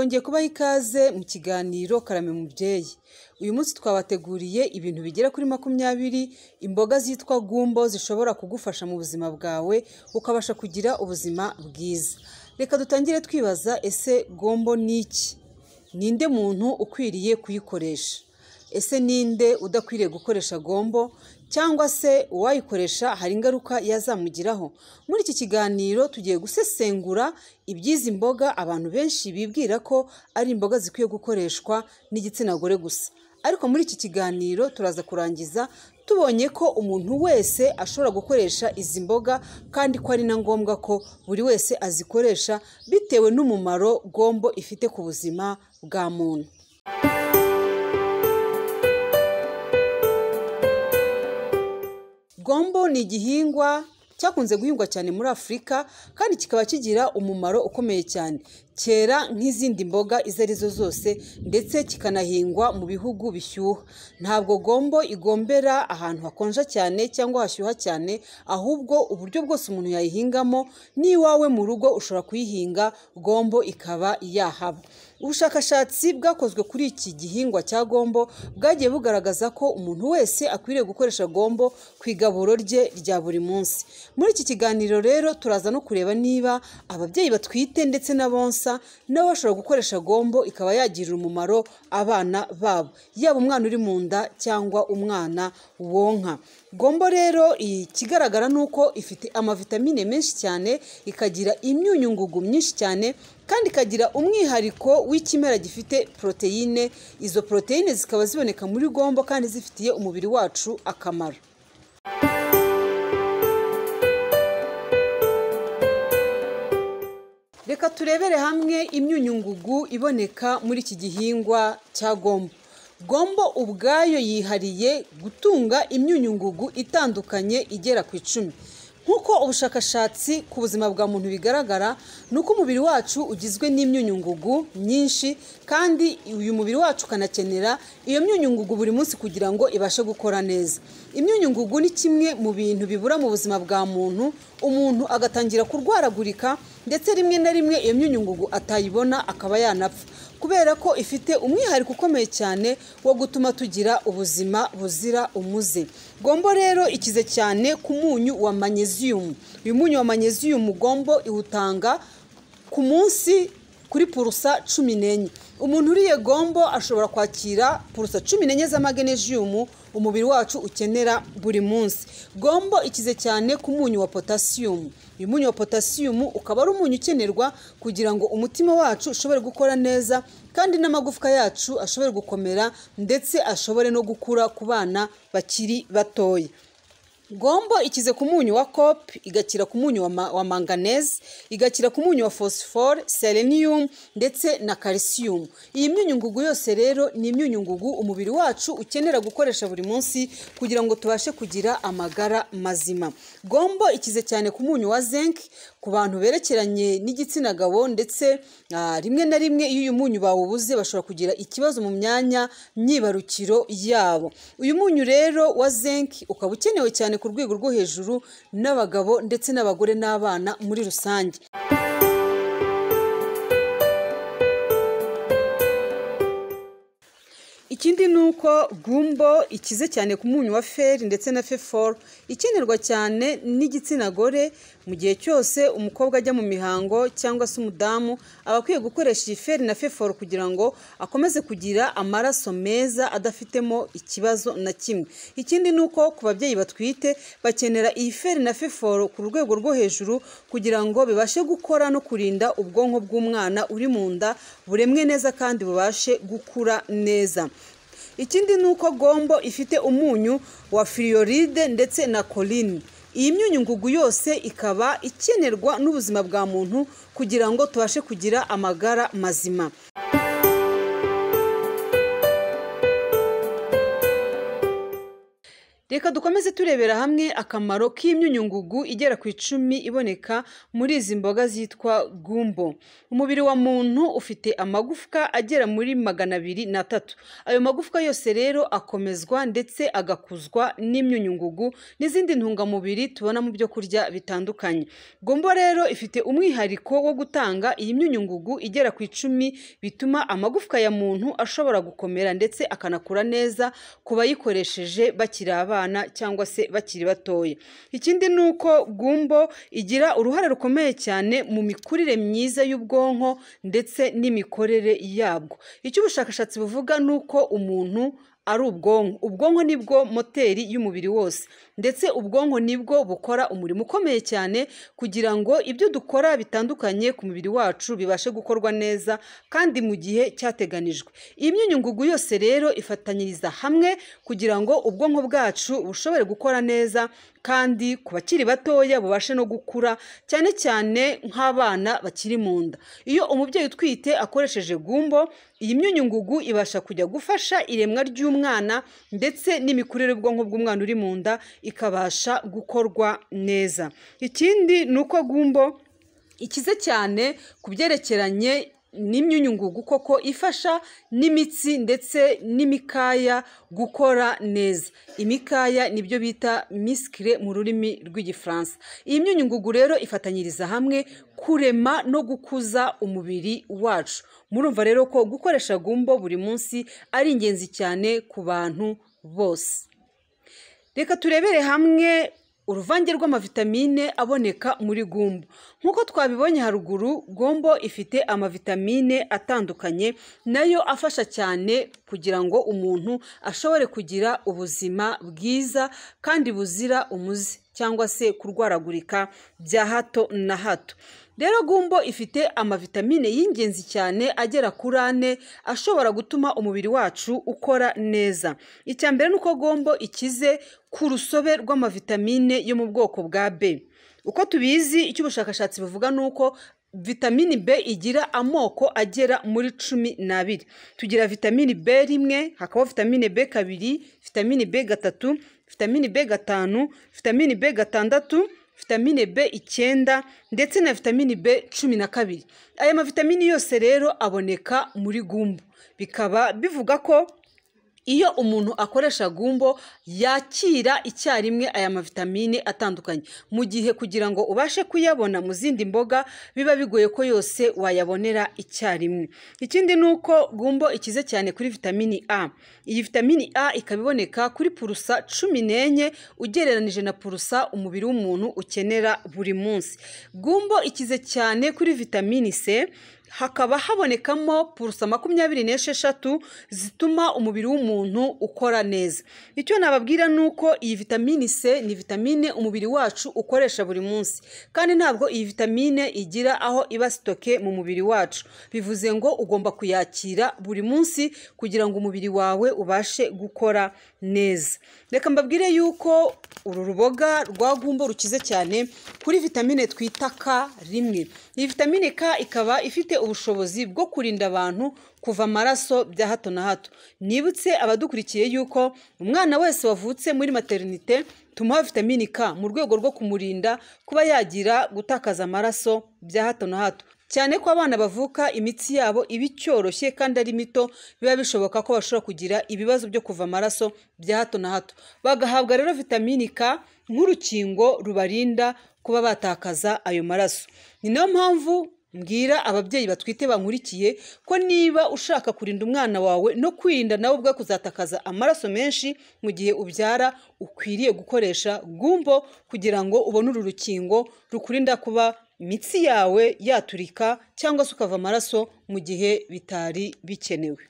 twongeye kubaha ikaze mu kiganiro karame mubyeyi uyu munsi twabateguriye ibintu bigera kuri makumyabiri imboga zitwa gumbo zishobora kugufasha mu buzima bwawe ukabasha kugira ubuzima bwiza reka dutangire twibaza ese gombo ni iki ninde muntu ukwiriye kuyikoresha ese ninde udakwiriye gukoresha gombo cyangwa se uwayikoresha hari ingaruka yazamugiraho muri iki kiganiro tugiye gusesengura iby'izi mboga abantu benshi bibwira ko ari imboga zikwiye gukoreshwa n'igitsina gore gusa ariko muri iki kiganiro turaza kurangiza tubonye ko umuntu wese ashobora gukoresha izi mboga kandi ko ari na ngombwa ko buri wese azikoresha bitewe n'umumaro gombo ifite ku buzima bwa muntu Isombo ni igihingwa cyakunze guhingwa cyane muri Afurika kandi kikaba kigira umumaro ukomeye cyane. Cyera nk'izindi mboga izo ari zo zose ndetse kikanahingwa mu bihugu bishyuha. Ntabwo gombo igombera ahantu hakonja cyane cyangwa hashyuha cyane, ahubwo uburyo bwose umuntu yayihingamo n'iwawe mu rugo ushobora kuyihinga gombo ikaba yahaba. ubushakashatsi bwakozwe kuri iki gihingwa cya gombo bwagiye bugaragaza ko umuntu wese akwiriye gukoresha gombo ku igaburo rye rya buri munsi muri iki kiganiro rero turaza no kureba niba ababyeyi batwite ndetse n'abonsa nabo bashobora gukoresha gombo ikaba yagirira umumaro abana babo yaba umwana uri mu nda cyangwa umwana wonka gombo rero ikigaragara ni uko ifite amavitamine menshi cyane ikagira imyunyungugu myinshi cyane kandi ikagira umwihariko w'ikimera gifite poroteyine izo poroteyine zikaba ziboneka muri gombo kandi zifitiye umubiri wacu akamaro reka turebere hamwe imyunyungugu iboneka muri iki gihingwa cya gombo gombo ubwayo yihariye gutunga imyunyungugu itandukanye igera ku icumi nk'uko ubushakashatsi ku buzima bwa muntu bigaragara ni uko umubiri wacu ugizwe n'imyunyungugu myinshi, kandi uyu mubiri wacu ukanakenera iyo myunyungugu buri munsi kugira ngo ibashe gukora neza imyunyungugu ni kimwe mu bintu bibura mu buzima bwa muntu umuntu agatangira kurwaragurika ndetse rimwe na rimwe iyo myunyungugu atayibona akaba yanapfa kubera ko ifite umwihariko ukomeye cyane wo gutuma tugira ubuzima buzira umuze gombo rero ikize cyane ku munyu wa manyeziyumu uyu munyu wa manyeziyumu gombo iwutanga ku munsi kuri purusa cumi n'enye umuntu uriye gombo ashobora kwakira purusa cumi n'enye za umubiri wacu ukenera buri munsi gombo ikize cyane ku munyu wa potasiyumu uyu munyu wa potasiyumu ukaba ari umunyu ukenerwa kugira ngo umutima wacu ushobore gukora neza kandi n'amagufwa yacu ashobore gukomera ndetse ashobore no gukura ku bana bakiri batoya gombo ikize ku munyu wa kopi igakira ku munyu wa manganese igakira ku munyu wa fosifore seleniyumu ndetse na kalisiyumu iyi myunyungugu yose rero ni imyunyungugu umubiri wacu ukenera gukoresha buri munsi kugira ngo tubashe kugira amagara mazima gombo ikize cyane ku munyu wa zinc ku bantu berekeranye n'igitsina gabo ndetse ah, rimwe na rimwe iyo uyu munyu bawubuze bashobora kugira ikibazo mu myanya myibarukiro yabo uyu munyu rero wa zenki ukaba ukenewe cyane ku rwego rwo hejuru n'abagabo ndetse n'abagore n'abana muri rusange ikindi ni uko gumbo ikize cyane ku munyu wa feri ndetse na feforu ikenerwa cyane n'igitsina gore mu gihe cyose umukobwa ajya mu mihango cyangwa se umudamu aba akwiye gukoresha iyi feri na feforo kugira ngo akomeze kugira amaraso meza adafitemo ikibazo na kimwe ikindi ni uko ku babyeyi batwite bakenera iyi feri na feforo ku rwego rwo hejuru kugira ngo bibashe gukora no kurinda ubwonko bw'umwana uri mu nda buremwe neza kandi bubashe gukura neza ikindi ni uko gombo ifite umunyu wa firiyoride ndetse na koline iyi myunyungugu yose ikaba ikenerwa n'ubuzima bwa muntu kugira ngo tubashe kugira amagara mazima reka dukomeze turebera hamwe akamaro k'imyunyungugu igera ku icumi iboneka muri izi mboga zitwa gumbo umubiri wa muntu ufite amagufwa agera muri magana abiri na tatu ayo magufwa yose rero akomezwa ndetse agakuzwa n'imyunyungugu n'izindi ntungamubiri tubona mu byo kurya bitandukanye gombo rero ifite umwihariko wo gutanga iyi myunyungugu igera ku icumi bituma amagufwa ya muntu ashobora gukomera ndetse akanakura neza ku bayikoresheje bakiri abana abana cyangwa se bakiri batoya ikindi ni uko gumbo igira uruhare rukomeye cyane mu mikurire myiza y'ubwonko ndetse n'imikorere yabwo icyo ubushakashatsi buvuga ni uko umuntu ari ubwonko ubwonko nibwo moteri y'umubiri wose ndetse ubwonko nibwo bukora umurimo ukomeye cyane kugira ngo ibyo dukora bitandukanye ku mubiri wacu bibashe gukorwa neza kandi mu gihe cyateganijwe imyunyungugu yose rero ifatanyiriza hamwe kugira ngo ubwonko bwacu bushobore gukora neza kandi ku bakiri batoya bubashe no gukura cyane cyane nk'abana bakiri mu nda iyo umubyeyi utwite akoresheje gumbo iyi myunyungugu ibasha kujya gufasha iremwa ry'umwana ndetse n'imikurire y'ubwonko bw'umwana uri mu nda ikabasha gukorwa neza ikindi ni uko gumbo ikize cyane ku byerekeranye n'imyunyungugu koko ifasha n'imitsi ndetse n'imikaya gukora neza imikaya nibyo bita misikire mu rurimi rw'igifaransa iyi myunyungugu rero ifatanyiriza hamwe kurema no gukuza umubiri wacu murumva rero ko gukoresha gumbo buri munsi ari ingenzi cyane ku bantu bose reka turebere hamwe uruvange rw'amavitamine aboneka muri gombo nk'uko twabibonye haruguru gombo ifite amavitamine atandukanye nayo afasha cyane kugira ngo umuntu ashobore kugira ubuzima bwiza kandi buzira umuze cyangwa se kurwaragurika bya hato na hato rero gumbo ifite amavitamine y'ingenzi cyane agera kuri ane ashobora gutuma umubiri wacu ukora neza icya mbere ni uko gombo ikize ku rusobe rw'amavitamine yo mu bwoko bwa b uko tubizi icyo ubushakashatsi buvuga ni uko vitamini b igira amoko agera muri cumi n'abiri tugira vitamini b rimwe hakaba vitamini b kabiri vitamini b gatatu vitamini b gatanu vitamini b gatandatu vitamine b icyenda ndetse na vitamine b cumi na kabiri aya mavitamini yose rero aboneka muri gumbu bikaba bivuga ko Iyo umuntu akoresha gumbo yakira icyarimwe aya mavitamine atandukanye, mu gihe kugira ngo ubashe kuyabona mu zindi mboga biba bigoye ko yose wayabonera icyarimwe. Ikindi ni uko gumbo ikize cyane kuri vitamini A. Iyi vitamini A ikaba iboneka kuri purusa cumi n'enye ugereranije na purusa umubiri w'umuntu ukenera buri munsi. Gumbo ikize cyane kuri vitamini C hakaba habonekamo purusa makumyabiri n'esheshatu zituma umubiri w'umuntu ukora neza icyo nababwira ni uko iyi vitamine c ni vitamine umubiri wacu ukoresha buri munsi kandi ntabwo iyi vitamine igira aho iba sitoke mu mubiri wacu bivuze ngo ugomba kuyakira buri munsi kugira ngo umubiri wawe ubashe gukora neza reka mbabwire yuko uru ruboga rwa gumbo rukize cyane kuri vitamine twita ka rimwe iyi vitamine ka ikaba ifite ubushobozi bwo kurinda abantu kuva amaraso bya hato na hato nibutse abadukurikiye yuko umwana wese wavutse muri materinite tumuha vitamini k mu rwego rwo kumurinda kuba yagira gutakaza amaraso bya hato na hato cyane ko abana bavuka imitsi yabo iba icyoroshye kandi ari mito biba bishoboka ko bashobora kugira ibibazo byo kuva amaraso bya hato na hato bagahabwa rero vitamini k nk'urukingo rubarinda kuba batakaza ayo maraso ni nayo mpamvu mbwira ababyeyi batwite bankurikiye ko niba ushaka kurinda umwana wawe no kwirinda nawe ubwo kuzatakaza amaraso menshi mu gihe ubyara ukwiriye gukoresha gumbo kugira ngo ubone uru rukingo rukurinda kuba imitsi yawe yaturika cyangwa se ukava amaraso mu gihe bitari bikenewe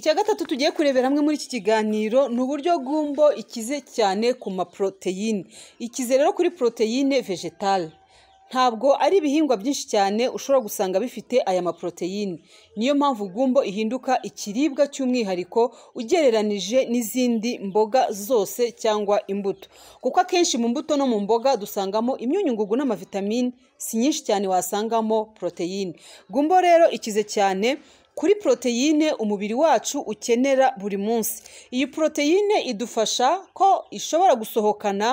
icya gatatu tugiye kurebera hamwe muri iki kiganiro ni uburyo bw'umbo ikize cyane ku maporoteyine ikize rero kuri poroteyine vegetale ntabwo ari ibihingwa byinshi cyane ushobora gusanga bifite aya maporoteyine niyo mpamvu gumbo ihinduka ikiribwa cy'umwihariko ugereranije n'izindi mboga zose cyangwa imbuto kuko akenshi mu mbuto no mu mboga dusangamo imyunyungugu n'amavitamini si nyinshi cyane wasangamo poroteyine gumbo rero ikize cyane kuri poroteyine umubiri wacu ukenera buri munsi iyi poroteyine idufasha ko ishobora gusohokana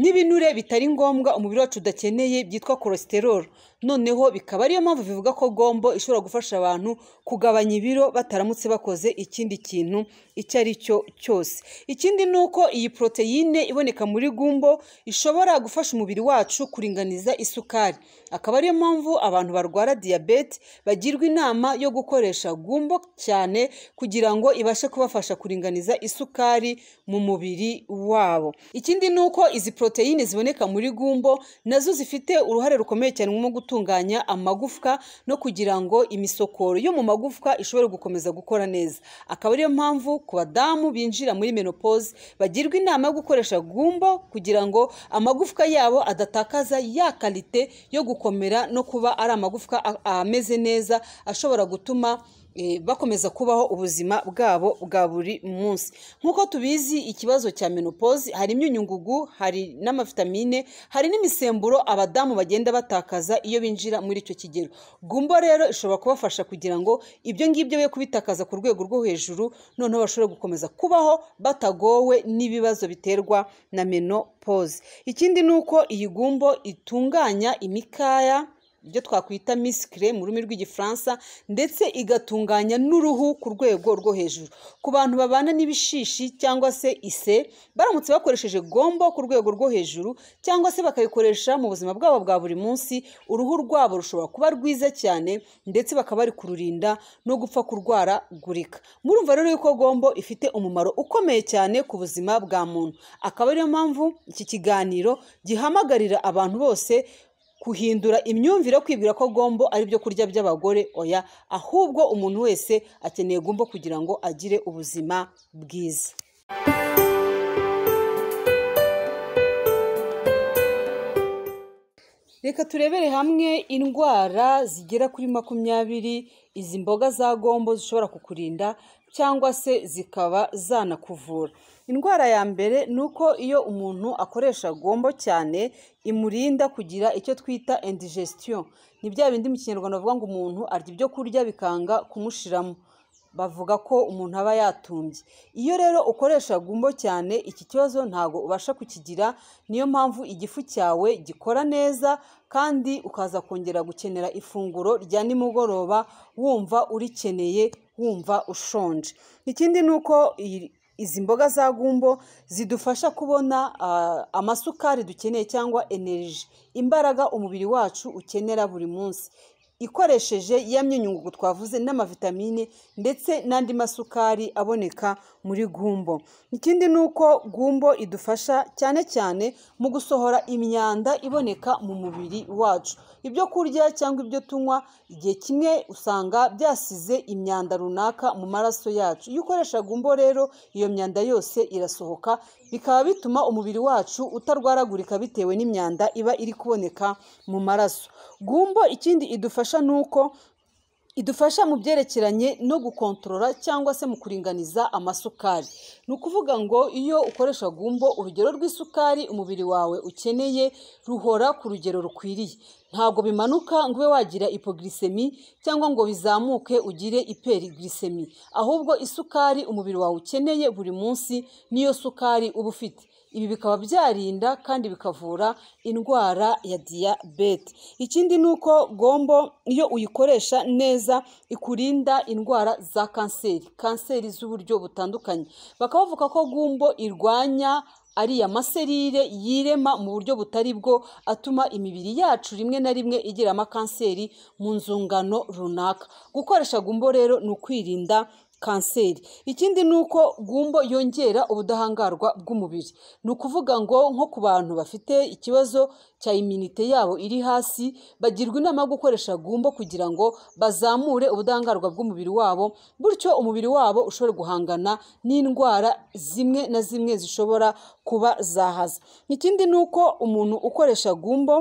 n'ibinure bitari ngombwa umubiri wacu udakeneye byitwa kolesterol noneho bikaba ariyo mpamvu bivuga ko gombo ishobora gufasha abantu kugabanya ibiro bataramutse bakoze ikindi kintu icyo ari cyo cyose ikindi ni uko iyi poroteyine iboneka muri gumbo ishobora gufasha umubiri wacu kuringaniza isukari akaba ariyo mpamvu abantu barwara diyabete bagirwa inama yo gukoresha gumbo cyane kugira ngo ibashe kubafasha kuringaniza isukari mu mubiri wabo ikindi ni uko izi poroteyine ziboneka muri gumbo nazo zifite uruhare rukomeye cyane mu gutuma gutunganya amagufwa no kugira ngo imisokoro yo mu magufwa ishobore gukomeza gukora neza akaba ariyo mpamvu ku badamu binjira muri menopause bagirwa inama yo gukoresha gumbo kugira ngo amagufwa yabo adatakaza ya karite yo gukomera no kuba ari amagufwa ameze neza ashobora gutuma Eh, bakomeza kubaho ubuzima bwabo bwa buri munsi nk'uko tubizi ikibazo cya menopozi hari imyunyungugu hari n'amavitamine hari n'imisemburo abadamu bagenda batakaza iyo binjira muri icyo kigero gumbo rero ishobora kubafasha kugira ngo ibyo ngibyo be kubitakaza ku rwego rwo hejuru noneho bashobore gukomeza kubaho batagowe n'ibibazo biterwa na menopozi ikindi ni uko iyi gumbo itunganya imikaya ibyo twakwita misikire mu rurimi rw'igifaransa ndetse igatunganya n'uruhu ku rwego rwo hejuru ku bantu babana n'ibishishi cyangwa se ise baramutse bakoresheje gombo ku rwego rwo hejuru cyangwa se bakayikoresha mu buzima bwabo bwa buri munsi uruhu rwabo rushobora kuba rwiza cyane ndetse bakaba bari kururinda no gupfa kurwara gurika murumva rero yuko gombo ifite umumaro ukomeye cyane ku buzima bwa muntu akaba ariyo mpamvu iki kiganiro gihamagarira abantu bose guhindura imyumvire kwibwira ko gombo ari ibyo kurya by'abagore oya ahubwo umuntu wese akeneye gombo kugira ngo agire ubuzima bwiza reka turebere hamwe indwara zigera kuri makumyabiri izi mboga za gombo zishobora kukurinda cyangwa se zikaba zanakuvura indwara ya mbere ni uko iyo umuntu akoresha gombo cyane imurinda kugira icyo twita indigestion ni bya bindi mu kinyarwanda bavuga ngo umuntu arya ibyo kurya bikanga kumushiramo bavuga ko umuntu aba yatumbye iyo rero ukoresha gumbo cyane iki kibazo ntabwo ubasha kukigira niyo mpamvu igifu cyawe gikora neza kandi ukaza kongera gukenera ifunguro rya nimugoroba wumva urikeneye wumva ushonje ikindi ni uko izi mboga za gumbo zidufasha kubona ah, amasukari dukeneye cyangwa energy imbaraga umubiri wacu ukenera buri munsi ikoresheje ya myunyungugu twavuze n'amavitamine ndetse n'andi masukari aboneka muri gumbo ikindi ni uko gumbo idufasha cyane cyane mu gusohora imyanda iboneka mu mubiri wacu ibyo kurya cyangwa ibyo tunywa igihe kimwe usanga byasize imyanda runaka mu maraso yacu iyo ukoresha gumbo rero iyo myanda yose irasohoka bikaba bituma umubiri wacu utarwaragurika bitewe n'imyanda iba iri kuboneka mu maraso gumbo ikindi idufasha ni uko idufasha mu byerekeranye no gukontorora cyangwa se mu kuringaniza amasukari ni ukuvuga ngo iyo ukoresha gumbo urugero rw'isukari umubiri wawe ukeneye ruhora ku rugero rukwiriye ntabwo bimanuka ngo ube wagira ipogirisemi cyangwa ngo bizamuke ugire iperigirisemi ahubwo isukari umubiri wawe ukeneye buri munsi niyo sukari uba ufite ibi bikaba byarinda kandi bikavura indwara ya diyabete ikindi ni uko gombo iyo uyikoresha neza ikurinda indwara za kanseri kanseri z'uburyo butandukanye bakaba bavuga ko gumbo irwanya ariya maserire yirema mu buryo butari bwo atuma imibiri yacu rimwe na rimwe igira amakanseri mu nzungano runaka gukoresha gumbo rero ni ukwirinda kanseri ikindi ni uko gumbo yongera ubudahangarwa bw'umubiri ni ukuvuga ngo nko ku bantu bafite ikibazo cya iminite yabo iri hasi bagirwa inama yo gukoresha gumbo kugira ngo bazamure ubudahangarwa bw'umubiri wabo bityo umubiri wabo ushobore guhangana n'indwara zimwe na zimwe zishobora kuba zahaza ikindi ni uko umuntu ukoresha gumbo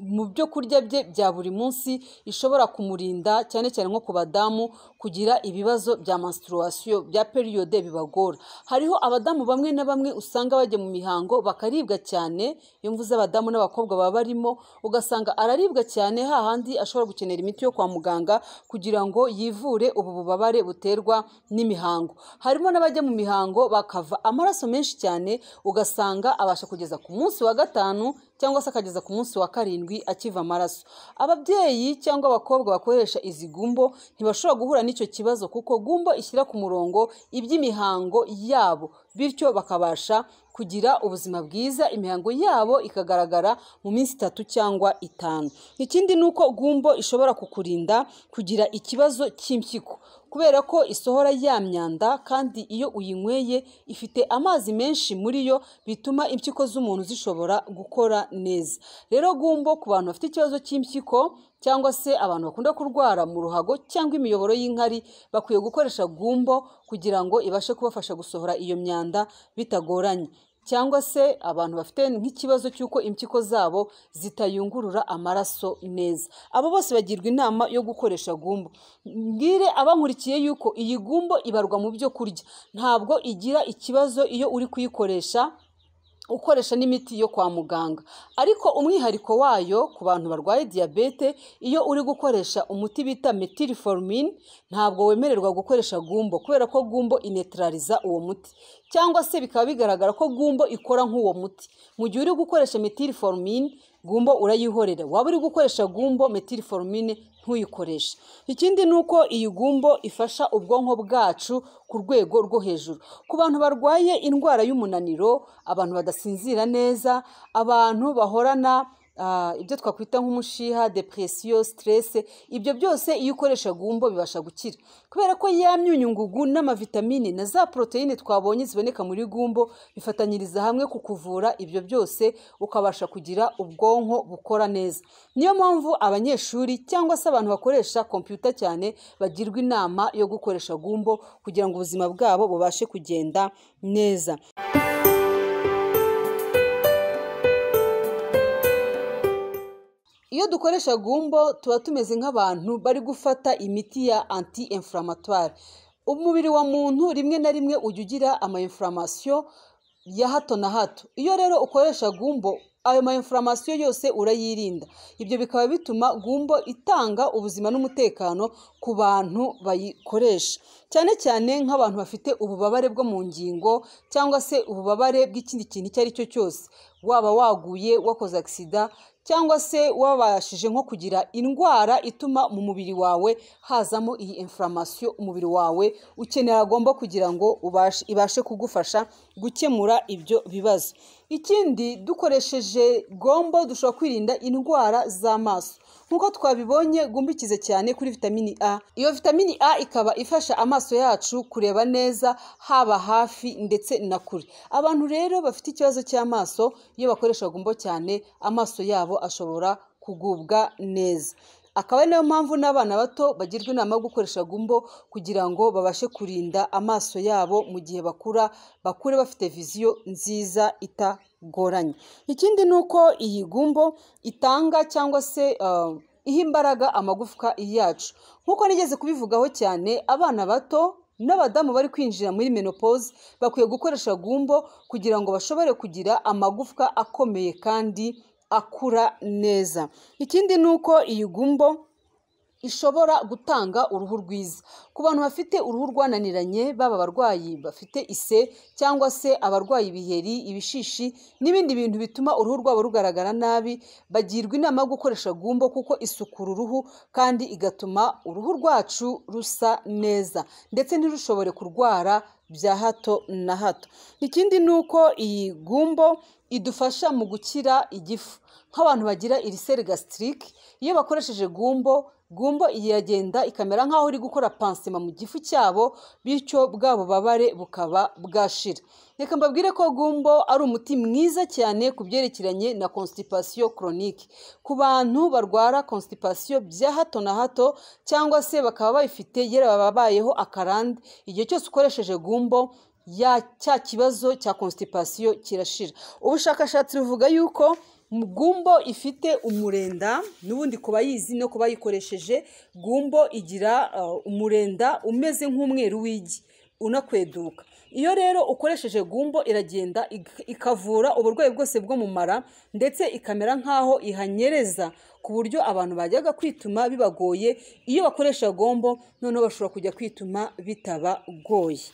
mu byo kurya bye bya buri munsi ishobora kumurinda cyane cyane nko ku badamu kugira ibibazo bya menstruation bya periyode bibagora hariho abadamu bamwe na bamwe usanga bajya mu mihango bakaribwa cyane iyo mvuze abadamu n'abakobwa baba barimo ugasanga araribwa cyane hahandi ashobora gukenera imiti yo kwa muganga kugira ngo yivure ubu bubabare buterwa n'imihango harimo n'abajya mu mihango bakava amaraso menshi cyane ugasanga abasha kugeza ku munsi wa gatanu cyangwa se akageza ku munsi wa karindwi akiva amaraso ababyeyi cyangwa abakobwa bakoresha izi gumbo ntibashobora guhura n'icyo kibazo kuko gumbo ishyira ku murongo iby'imihango yabo bityo bakabasha kugira ubuzima bwiza imihango yabo ikagaragara mu minsi itatu cyangwa itanu ikindi ni uko gumbo ishobora kukurinda kugira ikibazo cy'impyiko kubera ko isohora ya myanda kandi iyo uyinyweye ifite amazi menshi muri yo bituma impyiko z'umuntu zishobora gukora neza rero gumbo ku bantu bafite ikibazo cy'impyiko cyangwa se abantu bakunda kurwara mu ruhago cyangwa imiyoboro y'inkari bakwiye gukoresha gumbo kugira ngo ibashe kubafasha gusohora iyo myanda bitagoranye cyangwa se abantu bafite nk'ikibazo cy'uko impyiko zabo zitayungurura amaraso neza abo bose bagirwa inama yo gukoresha gumbo mbwire abankurikiye yuko iyi gumbo ibarwa mu byo kurya ntabwo igira ikibazo iyo uri kuyikoresha gukoresha n'imiti yo kwa muganga ariko umwihariko wayo ku bantu barwaye diyabete iyo uri gukoresha umuti bita metiriforomine ntabwo wemererwa gukoresha gumbo kubera ko gumbo inetarariza uwo muti cyangwa se bikaba bigaragara ko gumbo ikora nk'uwo muti mu gihe uri gukoresha metiriforomine gumbo urayihorera waba uri gukoresha gumbo metilforomine ntuyikoreshe ikindi ni uko iyi gumbo ifasha ubwonko bwacu ku rwego rwo hejuru ku bantu barwaye indwara y'umunaniro abantu badasinzira neza abantu bahorana Ah, ibyo twakwita nk'umushiha depresiyo siterese ibyo byose iyo ukoresha gumbo bibasha gukira kubera ko ya myunyungugu n'amavitamine na za poroteyine twabonye ziboneka muri gumbo bifatanyiriza hamwe ku kuvura ibyo byose ukabasha kugira ubwonko bukora neza niyo mpamvu abanyeshuri cyangwa se abantu bakoresha kompiyuta cyane bagirwa inama yo gukoresha gumbo kugira ngo ubuzima bwabo bubashe kugenda neza iyo dukoresha gumbo tuba tumeze nk'abantu bari gufata imiti ya anti inflamatware umubiri wa muntu rimwe na rimwe ujya ugira amayinfuramasiyo ya hato na hato iyo rero ukoresha gumbo ayo mayinfuramasiyo yose urayirinda ibyo bikaba bituma gumbo itanga ubuzima n'umutekano ku bantu bayikoresha cyane cyane nk'abantu bafite ububabare bwo mu ngingo cyangwa se ububabare bw'ikindi kintu icyo ari cyo cyose waba waguye wakoze agisida cyangwa se wabashije nko kugira indwara ituma mu mubiri wawe hazamo iyi infaramasiyo umubiri wawe ukenera agomba kugira ngo ibashe kugufasha gukemura ibyo bibazo ikindi dukoresheje gombo dushobora kwirinda indwara z'amaso nk'uko twabibonye gumbikize cyane kuri vitamini a iyo vitamini a ikaba ifasha amaso yacu kureba neza haba hafi ndetse na kure abantu rero bafite ikibazo cy'amaso iyo bakoresha gumbo cyane amaso yabo ashobora kugubwa neza akaba ari nayo mpamvu n'abana bato bagirwa inama yo gukoresha gumbo kugira ngo babashe kurinda amaso yabo mu gihe bakura bakure bafite viziyo nziza itagoranye ikindi ni uko iyi gumbo itanga cyangwa se eh, iha imbaraga amagufwa yacu nk'uko nigeze kubivugaho cyane abana bato n'abadamu bari kwinjira muri menopause bakwiye gukoresha gumbo kugira ngo bashobore kugira amagufwa akomeye kandi akura neza ikindi ni uko iyi gumbo ishobora gutanga uruhu rwiza ku bantu bafite uruhu rwananiranye baba abarwayi bafite ise cyangwa se abarwayi ibiheri ibishishi n'ibindi bintu bituma uruhu rwabo rugaragara nabi bagirwa inama yo gukoresha gumbo kuko isukura uruhu kandi igatuma uruhu rwacu rusa neza ndetse ntirushobore kurwara bya hato na hato ikindi ni uko iyi gumbo idufasha mu gukira igifu nk'abantu bagira iri irisergasitike iyo bakoresheje gumbo gumbo iragenda ikamera nk'aho iri gukora pansima mu gifu cyabo bityo bwa bubabare bukaba bwashira reka mbabwire ko gumbo ari umuti mwiza cyane ku byerekeranye na constipation chronique ku bantu barwara constipation bya hato na hato cyangwa se bakaba bayifite yera bababayeho akarande igihe cyose ukoresheje gumbo ya cya kibazo cya constipation kirashira ubushakashatsi buvuga yuko gumbo ifite umurenda n'ubundi kuba yizi no kuba yikoresheje gumbo igira uh, umurenda umeze nk'umweru w'igi unakweduka iyo rero ukoresheje gumbo iragenda ikavura uburwayi bwose bwo mu mara ndetse ikamera nk'aho ihanyereza ku buryo abantu bajyaga kwituma bibagoye iyo bakoresha gombo noneho bashobora kujya kwituma bitabagoye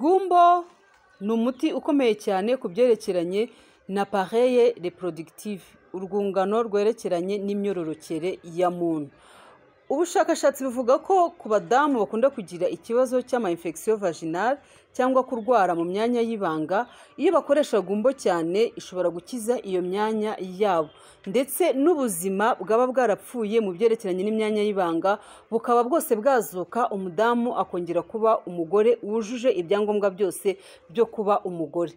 gumbo ni umuti ukomeye cyane ku byerekeranye na pareye reproductive urwungano rwerekeranye n'imyororokere ya muntu ubushakashatsi buvuga ko ku badamu bakunda kugira ikibazo cy'ama infection vaginal cyangwa kurwara mu myanya y'ibanga iyo bakoresha gumbo cyane ishobora gukiza iyo myanya yabo ndetse n'ubuzima bwaba bwarapfuye mu byerekeranye n'imyanya y'ibanga bukaba bwose bwazuka umudamu akongera kuba umugore wujuje ibyangombwa byose byo kuba umugore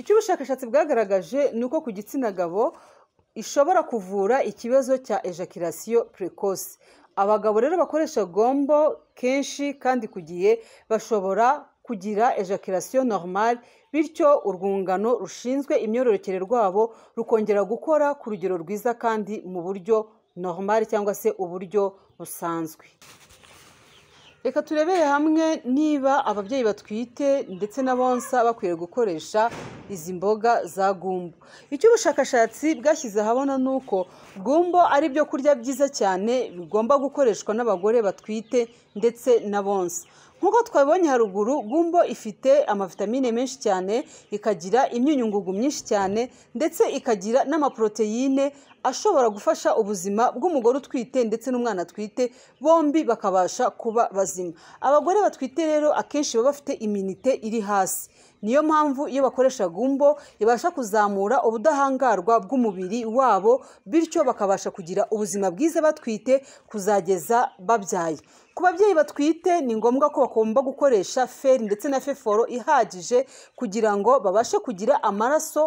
icyo ubushakashatsi bwagaragaje ni uko ku gitsina gabo ishobora kuvura ikibazo cya ejaculation precoce abagabo rero bakoresha gombo kenshi kandi ku gihe bashobora kugira ejaculation normale bityo urwungano rushinzwe imyororokere rwabo rukongera gukora ku rugero rwiza kandi mu buryo normal cyangwa se uburyo busanzwe reka turebere hamwe niba ababyeyi batwite ndetse n'abonsa bakwiye gukoresha izi mboga za gumbo icyo ubushakashatsi bwashyize ahabona ni uko gumbo ari ibyo kurya byiza cyane bigomba gukoreshwa n'abagore batwite ndetse n'abonsa nk'uko twabonye haruguru gumbo ifite amavitamine menshi cyane ikagira imyunyungugu myinshi cyane ndetse ikagira n'amaporoteyine ashobora gufasha ubuzima bw'umugore utwite ndetse n'umwana atwite bombi bakabasha kuba bazima abagore batwite rero akenshi baba bafite iminite iri hasi niyo mpamvu iyo bakoresha gumbo ibasha kuzamura ubudahangarwa bw'umubiri wabo bityo bakabasha kugira ubuzima bwiza batwite kuzageza babyaye ku babyeyi batwite ni ngombwa ko bagomba gukoresha feri ndetse na feforo ihagije kugira ngo babashe kugira amaraso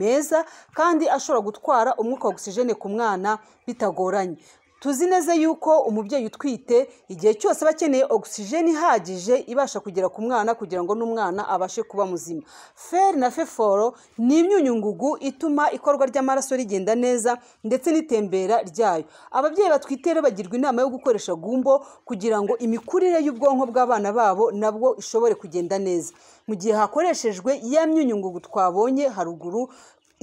meza kandi ashobora gutwara umwuka wa ogisijene ku mwana bitagoranye tuzi neza yuko umubyeyi utwite igihe cyose aba akeneye ogisijeni ihagije ibasha kugera ku mwana kugira ngo n'umwana abashe kuba muzima feri na feforo ni imyunyungugu ituma ikorwa ry'amaraso rigenda neza ndetse n'itembera ryayo ababyeyi batwite rero bagirwa inama yo gukoresha gumbo kugira ngo imikurire y'ubwonko bw'abana babo nabwo ishobore kugenda neza mu gihe hakoreshejwe ya myunyungugu twabonye haruguru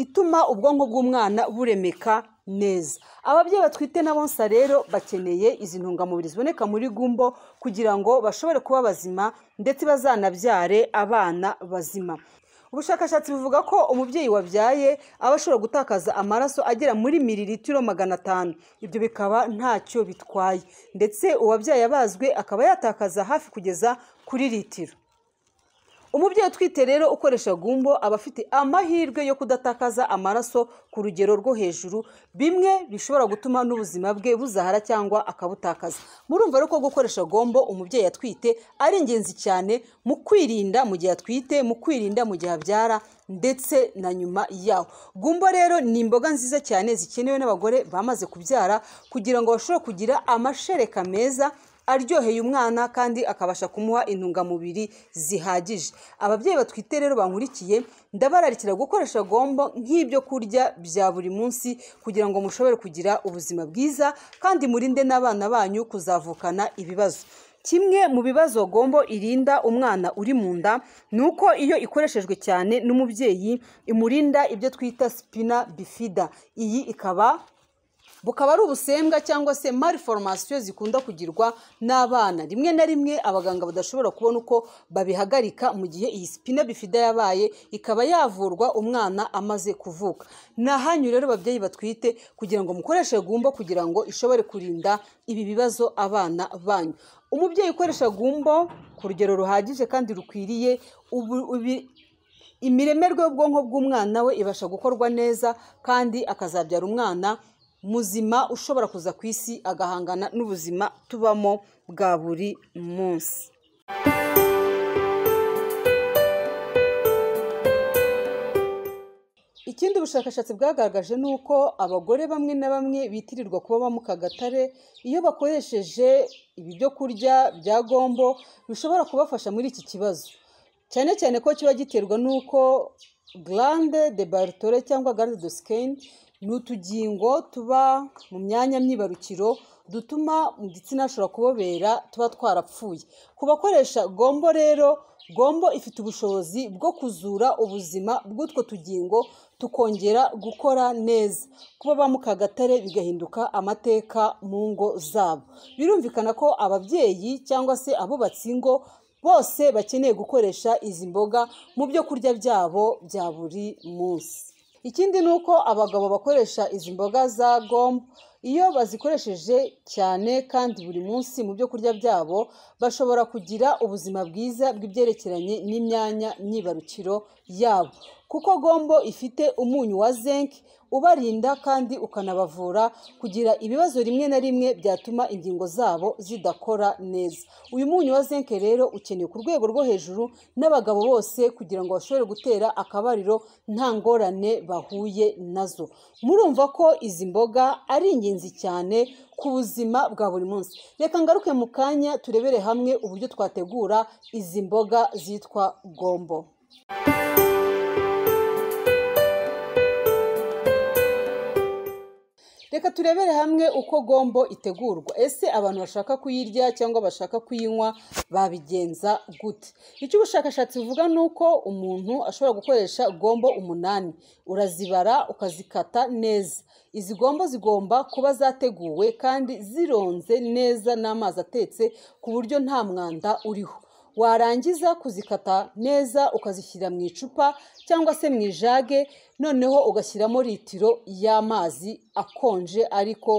ituma ubwonko bw'umwana buremeka neza ababyeyi batwite na n'abonsa rero bakeneye izi ntungamubiri ziboneka muri gumbo kugira ngo bashobore kuba bazima ndetse bazanabyare abana bazima ubushakashatsi buvuga ko umubyeyi wabyaye aba ashobora gutakaza amaraso agera muri miriritiro magana atanu ibyo bikaba ntacyo bitwaye ndetse uwabyaye abazwe akaba yatakaza hafi kugeza kuri litiro umubyeyi utwite rero ukoresha gumbo aba afite amahirwe yo kudatakaza amaraso ku rugero rwo hejuru bimwe bishobora gutuma n'ubuzima bwe buzahara cyangwa akabutakaza murumva rero ko gukoresha gombo umubyeyi atwite ari ingenzi cyane mu kwirinda mu gihe atwite mu kwirinda mu gihe abyara ndetse na nyuma yaho gumbo rero ni imboga nziza cyane zikenewe n'abagore bamaze kubyara kugira ngo bashobore kugira amashereka meza aryoheye umwana kandi akabasha kumuha intungamubiri zihagije ababyeyi batwite rero bankurikiye ndabararikira gukoresha gombo nk'ibyo kurya bya buri munsi kugira ngo mushobore kugira ubuzima bwiza kandi murinde n'abana banyu kuzavukana ibibazo kimwe mu bibazo gombo irinda umwana uri mu nda ni uko iyo ikoreshejwe cyane n'umubyeyi imurinda ibyo twita sipina bifida iyi ikaba bukaba ari ubusembwa cyangwa se malformation zikunda kugirwa n'abana rimwe na rimwe abaganga badashobora kubona uko babihagarika mu gihe iyi spina bifida yabaye ikaba yavurwa umwana amaze kuvuka ni rero babyeyi batwite kugira ngo mukoreshe gumbo kugira ngo ishobore kurinda ibi bibazo abana banyu umubyeyi ukoresha gumbo ku rugero ruhagije kandi rukwiriye imiremerwe y'ubwonko bw'umwana we ibasha gukorwa neza kandi akazabyara umwana muzima ushobora kuza ku isi agahangana n'ubuzima tubamo bwa buri munsi ikindi bushakashatsi bwagaragaje ni uko abagore bamwe na bamwe bitirirwa kuba bamuka kagatare iyo bakoresheje ibyo kurya bya gombo bishobora kubafasha muri iki kibazo cyane cyane ko kiba giterwa n'uko garande de barutore cyangwa garande de sikeni ni utugingo tuba mu myanya myibarukiro dutuma mu gitsina hashobora kubobera tuba twarapfuye ku bakoresha gombo rero gombo ifite ubushobozi bwo kuzura ubuzima bw'utwo tugingo tukongera gukora neza kuba ba mukagatare bigahinduka amateka mu ngo zabo birumvikana ko ababyeyi cyangwa se abubatsi ingo bose bakeneye gukoresha izi mboga mu byo kurya byabo bya buri munsi ikindi ni uko abagabo bakoresha izi mboga za gombo iyo bazikoresheje cyane kandi buri munsi mu byo kurya byabo bashobora kugira ubuzima bwiza bw'ibyerekeranye n'imyanya myibarukiro yabo kuko gombo ifite umunyu wa zinc ubarinda kandi ukanabavura kugira ibibazo rimwe na rimwe byatuma ingingo zabo zidakora neza uyu munyu wa zenke rero ukeneye ku rwego rwo hejuru n'abagabo bose kugira ngo bashobore gutera akabariro nta ngorane bahuye nazo murumva ko izi mboga ari ingenzi cyane ku buzima bwa buri munsi reka ngaruke mu kanya turebere hamwe uburyo twategura izi mboga zitwa gombo reka turebere hamwe uko gombo itegurwa ese abantu bashaka kuyirya cyangwa bashaka kuyinywa babigenza gute icyo ubushakashatsi buvuga ni uko umuntu ashobora gukoresha gombo umunani urazibara ukazikata neza izi gombo zigomba kuba zateguwe kandi zironze neza n'amazi atetse ku buryo nta mwanda uriho warangiza kuzikata neza ukazishyira mu icupa cyangwa se mu ijage noneho ugashyiramo litiro y'amazi akonje ariko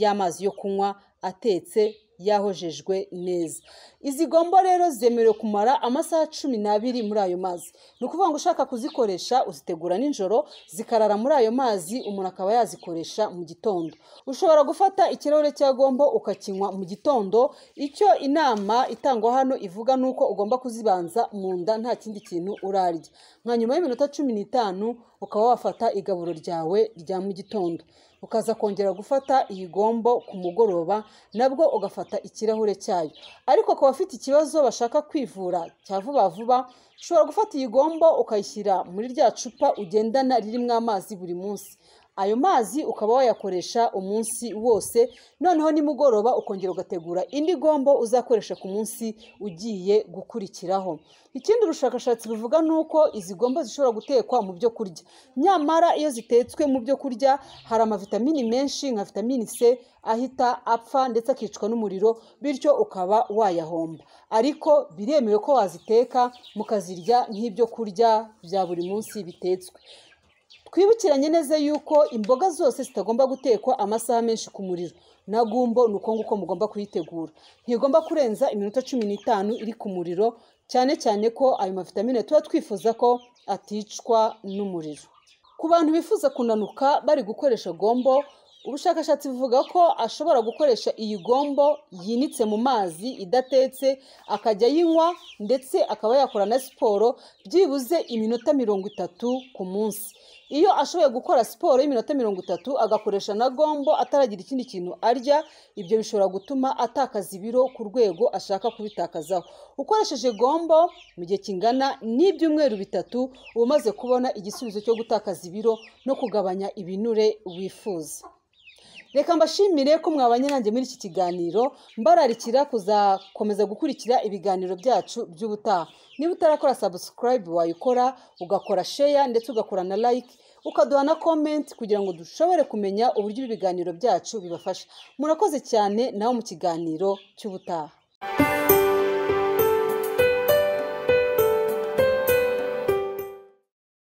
y'amazi yo kunywa atetse yahojejwe neza izi gombo rero zemerewe kumara amasaha cumi n'abiri muri ayo mazi ni ukuvuga ngo ushaka kuzikoresha uzitegura nijoro zikarara muri ayo mazi umuntu akaba yazikoresha mu gitondo ushobora gufata ikirahure cya gombo ukakinywa mu gitondo icyo inama itangwa hano ivuga ni uko ugomba kuzibanza mu nda nta kindi kintu urarya nka nyuma y'iminota cumi n'itanu ukaba wafata igaburo ryawe rya mu gitondo ukaza kongera gufata iyi gombo ku mugoroba nabwo ugafata ikirahure cyayo ariko ku bafite ikibazo bashaka kwivura cya vuba vuba ushobora gufata iyi gombo ukayishyira muri rya cupa ugendana ririmo amazi buri munsi ayo mazi ukaba wayakoresha umunsi wose noneho nimugoroba ukongera ugategura indi gombo uzakoresha ku munsi ugiye gukurikiraho ikindi ubushakashatsi buvuga ni uko izi gombo zishobora gutekwa mu byo kurya nyamara iyo zitetswe mu byo kurya hari amavitamini menshi nka vitamini c ahita apfa ndetse akicwa n'umuriro bityo ukaba wayahomba ariko biremewe ko waziteka mukazirya nk'ibyo kurya bya buri munsi bitetswe twibukiranye neza yuko imboga zose zitagomba gutekwa amasaha menshi ku muriro na nagumbo ni uko nguko mugomba kuyitegura ntigomba kurenza iminota cumi n'itanu iri ku muriro cyane cyane ko ayo mavitamine tuba twifuza ko aticwa n'umuriro ku bantu bifuza kunanuka bari gukoresha gombo ubushakashatsi buvuga ko ashobora gukoresha iyi gombo yinitse mu mazi idatetse akajya ayinywa ndetse akaba yakora na siporo byibuze iminota mirongo itatu ku munsi iyo ashoboye gukora siporo y'iminota mirongo itatu agakoresha na gombo ataragira ikindi kintu arya ibyo bishobora gutuma atakaza ibiro ku rwego ashaka kubitakazaho ukoresheje gombo mu gihe kingana n'ibyumweru bitatu uba umaze kubona igisubizo cyo gutakaza ibiro no kugabanya ibinure wifuza reka mbashimire ko mwabanye nanjye muri iki kiganiro mbararikira kuzakomeza gukurikira ibiganiro byacu by'ubutaha niba utarakora sabusikarayibu wayikora ugakora sheya ndetse ugakora na layike ukaduha na komenti kugira ngo dushobore kumenya uburyo ibiganiro byacu bibafasha murakoze cyane nawe mu kiganiro cy'ubutaha